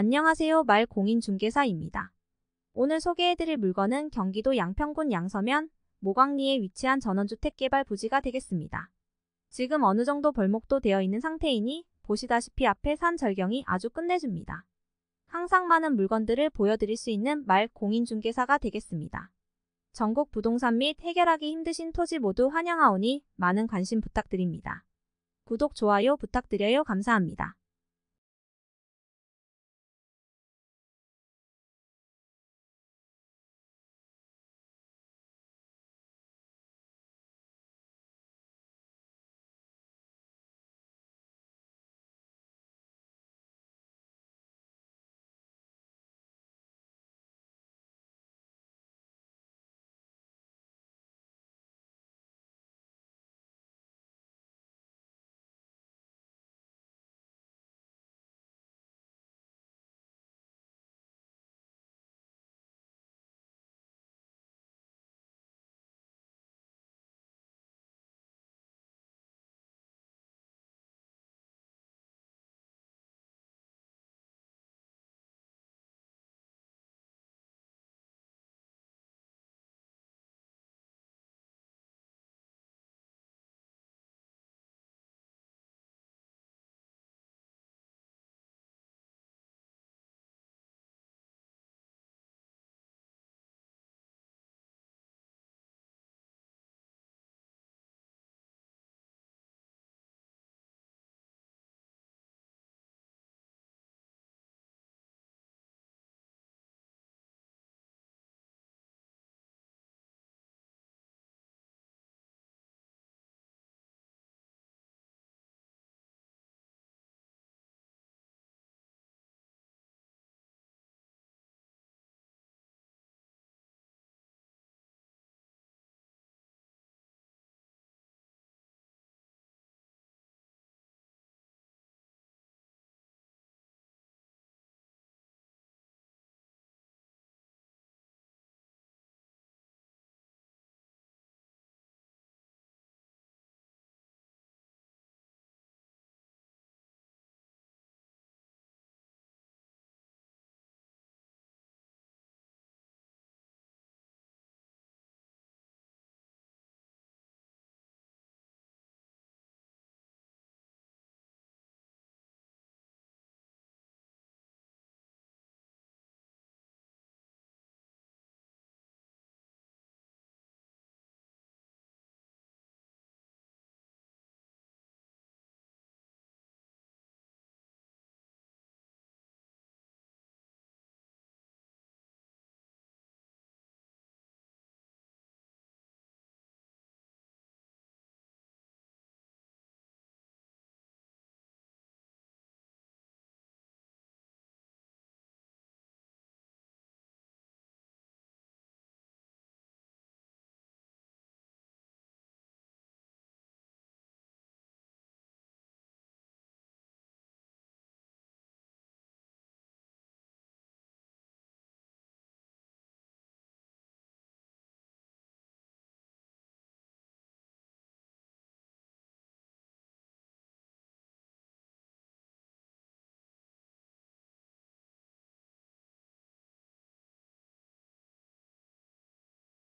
안녕하세요. 말 공인중개사입니다. 오늘 소개해드릴 물건은 경기도 양평군 양서면 모광리에 위치한 전원주택 개발 부지가 되겠습니다. 지금 어느 정도 벌목도 되어 있는 상태이니 보시다시피 앞에 산 절경이 아주 끝내줍니다. 항상 많은 물건들을 보여드릴 수 있는 말 공인중개사가 되겠습니다. 전국 부동산 및 해결하기 힘드신 토지 모두 환영하오니 많은 관심 부탁드립니다. 구독, 좋아요 부탁드려요. 감사합니다.